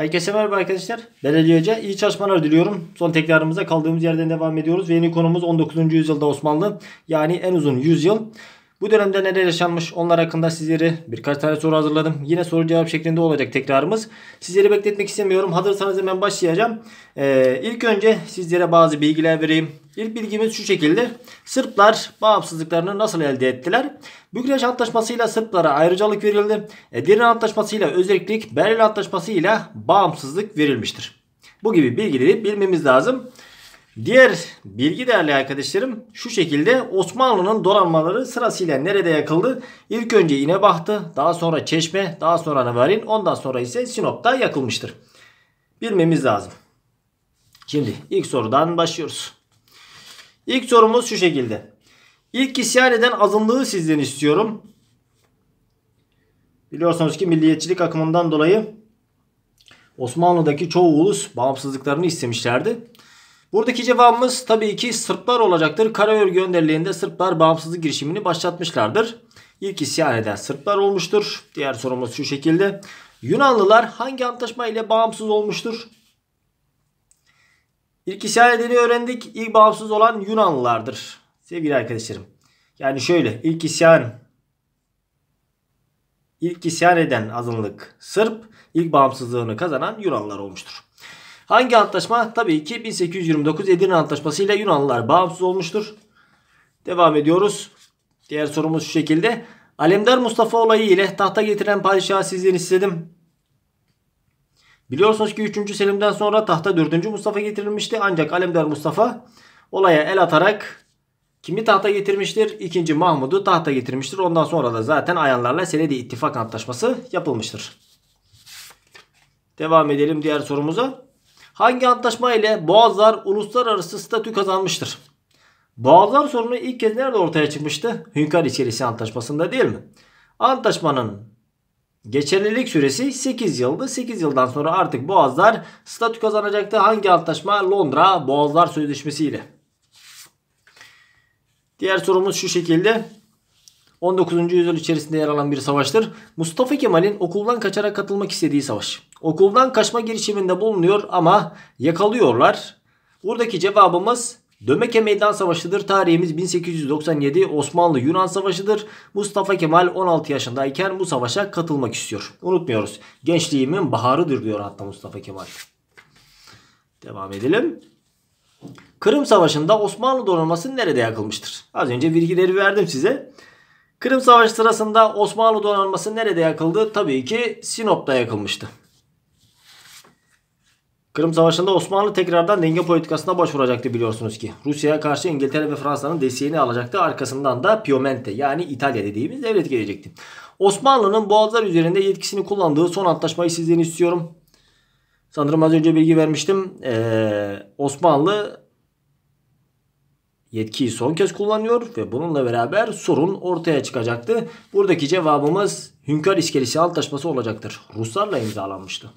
Herkese merhaba arkadaşlar. Ben Ali Hoca. İyi çalışmalar diliyorum. Son tekrarımıza kaldığımız yerden devam ediyoruz. Ve yeni konumuz 19. yüzyılda Osmanlı. Yani en uzun yüzyıl. Bu dönemde neler yaşanmış onlar hakkında sizlere birkaç tane soru hazırladım. Yine soru cevap şeklinde olacak tekrarımız. Sizleri bekletmek istemiyorum. Hazırsanız hemen başlayacağım. Ee, ilk önce sizlere bazı bilgiler vereyim. İlk bilgimiz şu şekilde. Sırplar bağımsızlıklarını nasıl elde ettiler? Bükreş Antlaşması'yla Sırplara ayrıcalık verildi. Edirne Antlaşması'yla özellik, Berlin Antlaşması'yla bağımsızlık verilmiştir. Bu gibi bilgileri bilmemiz lazım. Diğer bilgi değerli arkadaşlarım şu şekilde Osmanlı'nın donanmaları sırasıyla nerede yakıldı? İlk önce İnebahtı, daha sonra Çeşme, daha sonra Navarin, ondan sonra ise Sinop'ta yakılmıştır. Bilmemiz lazım. Şimdi ilk sorudan başlıyoruz. İlk sorumuz şu şekilde. İlk isyan eden azınlığı sizden istiyorum. Biliyorsunuz ki milliyetçilik akımından dolayı Osmanlı'daki çoğu ulus bağımsızlıklarını istemişlerdi. Buradaki cevabımız tabii ki Sırplar olacaktır. Karayörgü gönderliğinde Sırplar bağımsızlık girişimini başlatmışlardır. İlk isyan eden Sırplar olmuştur. Diğer sorumuz şu şekilde. Yunanlılar hangi antlaşma ile bağımsız olmuştur? İlk isyan edeni öğrendik. İlk bağımsız olan Yunanlılardır. Sevgili arkadaşlarım. Yani şöyle ilk isyan ilk isyan eden azınlık Sırp, ilk bağımsızlığını kazanan Yunanlılar olmuştur. Hangi antlaşma? Tabii ki 1829 Edirne Antlaşması ile Yunanlılar bağımsız olmuştur. Devam ediyoruz. Diğer sorumuz şu şekilde. Alemdar Mustafa olayı ile tahta getiren padişahı sizden istedim. Biliyorsunuz ki 3. Selim'den sonra tahta 4. Mustafa getirilmişti. Ancak Alemdar Mustafa olaya el atarak kimi tahta getirmiştir? 2. Mahmud'u tahta getirmiştir. Ondan sonra da zaten ayanlarla Senedi ittifak Antlaşması yapılmıştır. Devam edelim diğer sorumuza. Hangi antlaşma ile Boğazlar uluslararası statü kazanmıştır? Boğazlar sorunu ilk kez nerede ortaya çıkmıştı? Hünkar İçerisi Antlaşması'nda değil mi? Antlaşmanın geçerlilik süresi 8 yıldı. 8 yıldan sonra artık Boğazlar statü kazanacaktı. Hangi antlaşma? Londra Boğazlar Sözleşmesi ile. Diğer sorumuz şu şekilde. 19. yüzyıl içerisinde yer alan bir savaştır. Mustafa Kemal'in okuldan kaçarak katılmak istediği savaş. Okuldan kaçma girişiminde bulunuyor ama yakalıyorlar. Buradaki cevabımız Dömeke Meydan Savaşı'dır. Tarihimiz 1897 Osmanlı Yunan Savaşı'dır. Mustafa Kemal 16 yaşındayken bu savaşa katılmak istiyor. Unutmuyoruz. Gençliğimin baharıdır diyor hatta Mustafa Kemal. Devam edelim. Kırım Savaşı'nda Osmanlı donanması nerede yakılmıştır? Az önce bilgileri verdim size. Kırım Savaşı sırasında Osmanlı donanması nerede yakıldı? Tabii ki Sinop'ta yakılmıştı. Kırım Savaşı'nda Osmanlı tekrardan denge politikasına başvuracaktı biliyorsunuz ki. Rusya'ya karşı İngiltere ve Fransa'nın desteğini alacaktı. Arkasından da Piemonte yani İtalya dediğimiz devlet gelecekti. Osmanlı'nın boğazlar üzerinde yetkisini kullandığı son antlaşmayı sizden istiyorum. Sanırım az önce bilgi vermiştim. Ee, Osmanlı yetkiyi son kez kullanıyor ve bununla beraber sorun ortaya çıkacaktı. Buradaki cevabımız Hünkar İskelesi Antlaşması olacaktır. Ruslarla imzalanmıştı.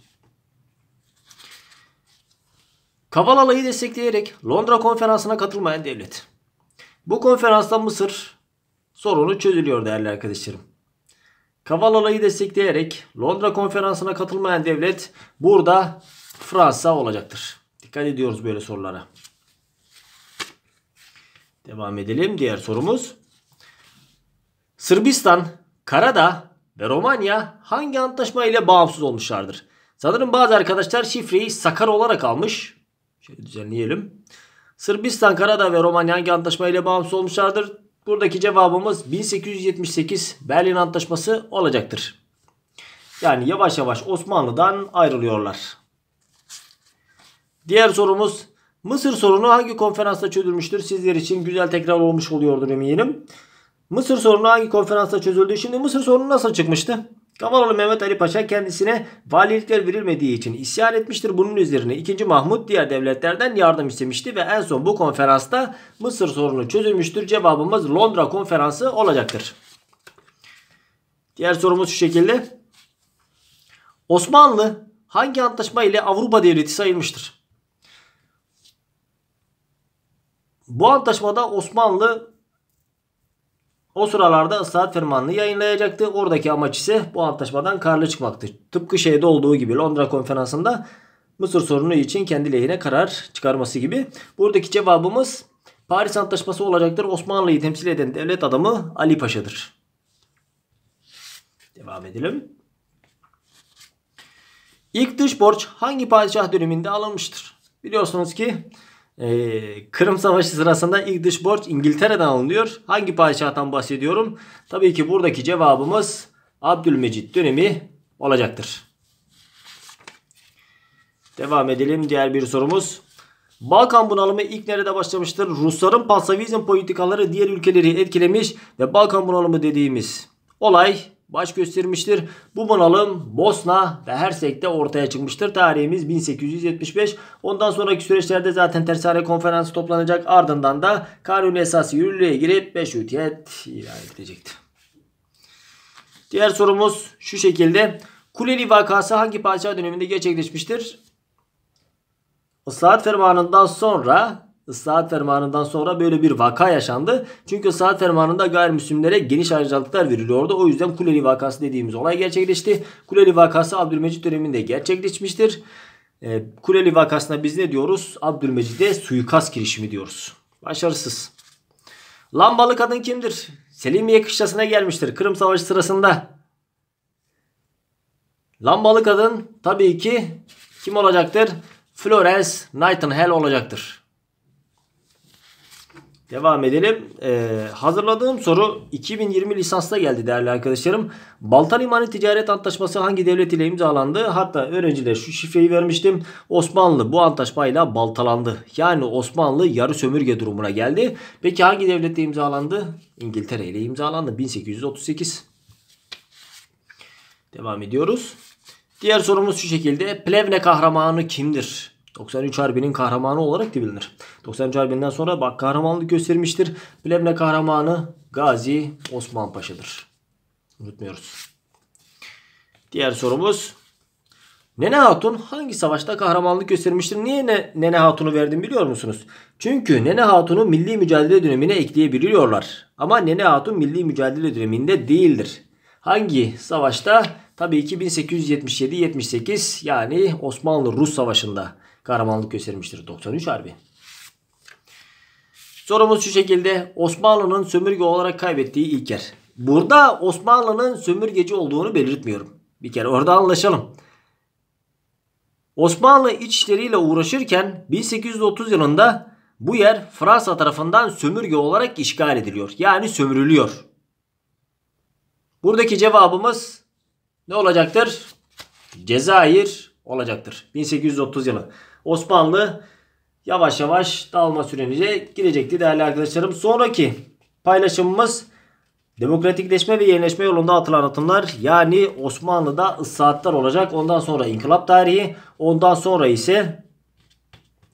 Kavalalayı destekleyerek Londra konferansına katılmayan devlet. Bu konferansta Mısır sorunu çözülüyor değerli arkadaşlarım. Kavalalayı destekleyerek Londra konferansına katılmayan devlet burada Fransa olacaktır. Dikkat ediyoruz böyle sorulara. Devam edelim. Diğer sorumuz. Sırbistan, Karadağ ve Romanya hangi antlaşma ile bağımsız olmuşlardır? Sanırım bazı arkadaşlar şifreyi Sakar olarak almış. Şöyle düzenleyelim. Sırbistan, Karadağ ve Romanya hangi antlaşma ile bağımsız olmuşlardır? Buradaki cevabımız 1878 Berlin Antlaşması olacaktır. Yani yavaş yavaş Osmanlı'dan ayrılıyorlar. Diğer sorumuz Mısır sorunu hangi konferansta çözülmüştür? Sizler için güzel tekrar olmuş oluyordur eminim. Mısır sorunu hangi konferansta çözüldü? Şimdi Mısır sorunu nasıl çıkmıştı? Kavalalı Mehmet Ali Paşa kendisine valilikler verilmediği için isyan etmiştir. Bunun üzerine 2. Mahmut diğer devletlerden yardım istemişti ve en son bu konferansta Mısır sorunu çözülmüştür. Cevabımız Londra konferansı olacaktır. Diğer sorumuz şu şekilde. Osmanlı hangi antlaşma ile Avrupa devleti sayılmıştır? Bu antlaşmada Osmanlı o sıralarda ıslahat fermanını yayınlayacaktı. Oradaki amaç ise bu antlaşmadan karlı çıkmaktı. Tıpkı şeyde olduğu gibi Londra konferansında Mısır sorunu için kendi lehine karar çıkarması gibi. Buradaki cevabımız Paris Antlaşması olacaktır. Osmanlı'yı temsil eden devlet adamı Ali Paşa'dır. Devam edelim. İlk dış borç hangi padişah döneminde alınmıştır? Biliyorsunuz ki ee, Kırım Savaşı sırasında ilk dış borç İngiltere'den alınıyor. Hangi padişahtan bahsediyorum? Tabii ki buradaki cevabımız Abdülmecit dönemi olacaktır. Devam edelim. Diğer bir sorumuz. Balkan bunalımı ilk nerede başlamıştır? Rusların pasavizm politikaları diğer ülkeleri etkilemiş ve Balkan bunalımı dediğimiz olay baş göstermiştir. Bu bunalım Bosna ve Hersek'te ortaya çıkmıştır. Tarihimiz 1875. Ondan sonraki süreçlerde zaten Tersane Konferansı toplanacak. Ardından da kanun esası yürürlüğe girip meşrutiyet ilan edilecekti. Diğer sorumuz şu şekilde. Kuleli vakası hangi padişah döneminde gerçekleşmiştir? Islahat fermanından sonra ıslahat fermanından sonra böyle bir vaka yaşandı. Çünkü ıslahat fermanında gayrimüslimlere geniş ayrıcalıklar veriliyordu. O yüzden Kuleli vakası dediğimiz olay gerçekleşti. Kuleli vakası Abdülmecit döneminde gerçekleşmiştir. E, Kuleli vakasına biz ne diyoruz? Abdülmecid'e suikast girişimi diyoruz. Başarısız. Lambalı kadın kimdir? Selimiye kışlasına gelmiştir Kırım Savaşı sırasında. Lambalı kadın tabii ki kim olacaktır? Florence Nightingale olacaktır. Devam edelim. Ee, hazırladığım soru 2020 lisansta geldi değerli arkadaşlarım. Baltan Limanı Ticaret Antlaşması hangi devlet ile imzalandı? Hatta öğrencilere şu şifreyi vermiştim. Osmanlı bu antlaşmayla baltalandı. Yani Osmanlı yarı sömürge durumuna geldi. Peki hangi devletle imzalandı? İngiltere ile imzalandı 1838. Devam ediyoruz. Diğer sorumuz şu şekilde. Plevne kahramanı kimdir? 93 Harbi'nin kahramanı olarak da bilinir. 93 Harbi'nden sonra bak kahramanlık göstermiştir. Plevne kahramanı Gazi Osman Paşa'dır. Unutmuyoruz. Diğer sorumuz. Nene Hatun hangi savaşta kahramanlık göstermiştir? Niye ne, Nene Hatun'u verdim biliyor musunuz? Çünkü Nene Hatun'u milli mücadele dönemine ekleyebiliyorlar. Ama Nene Hatun milli mücadele döneminde değildir. Hangi savaşta? Tabii ki 1877-78 yani Osmanlı-Rus savaşında kahramanlık göstermiştir. 93 Harbi. Sorumuz şu şekilde. Osmanlı'nın sömürge olarak kaybettiği ilk yer. Burada Osmanlı'nın sömürgeci olduğunu belirtmiyorum. Bir kere orada anlaşalım. Osmanlı iç işleriyle uğraşırken 1830 yılında bu yer Fransa tarafından sömürge olarak işgal ediliyor. Yani sömürülüyor. Buradaki cevabımız ne olacaktır? Cezayir olacaktır. 1830 yılı. Osmanlı yavaş yavaş dalma sürenice gidecekti değerli arkadaşlarım. Sonraki paylaşımımız demokratikleşme ve yenileşme yolunda atılan atımlar yani Osmanlı'da ıslahatlar olacak. Ondan sonra inkılap tarihi ondan sonra ise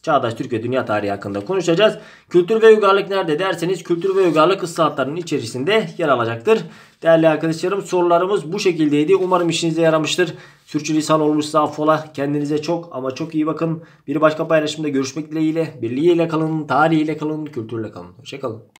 Çağdaş Türkiye Dünya Tarihi hakkında konuşacağız. Kültür ve uygarlık nerede derseniz kültür ve uygarlık ıslahatlarının içerisinde yer alacaktır. Değerli arkadaşlarım sorularımız bu şekildeydi. Umarım işinize yaramıştır. Sürçülisan olmuşsa affola. Kendinize çok ama çok iyi bakın. Bir başka paylaşımda görüşmek dileğiyle. Birliğiyle kalın, tarihiyle kalın, kültürle kalın. Hoşçakalın.